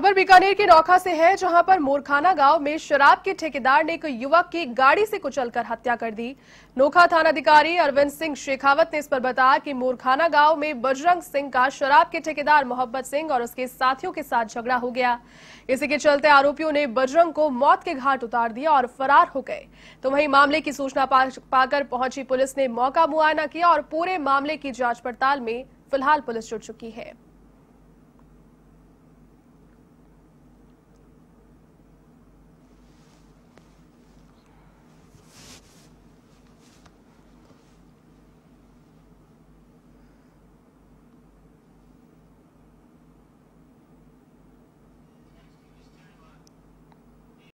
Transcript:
खबर बीकानेर के नौखा से है जहां पर मोरखाना गांव में शराब के ठेकेदार ने एक युवक की गाड़ी से कुचलकर हत्या कर दी नोखा थानाधिकारी अरविंद सिंह शेखावत ने इस पर बताया कि मोरखाना गांव में बजरंग सिंह का शराब के ठेकेदार मोहब्बत सिंह और उसके साथियों के साथ झगड़ा हो गया इसी के चलते आरोपियों ने बजरंग को मौत के घाट उतार दिया और फरार हो गए तो वही मामले की सूचना पाकर पहुंची पुलिस ने मौका मुआयना किया और पूरे मामले की जांच पड़ताल में फिलहाल पुलिस जुट चुकी है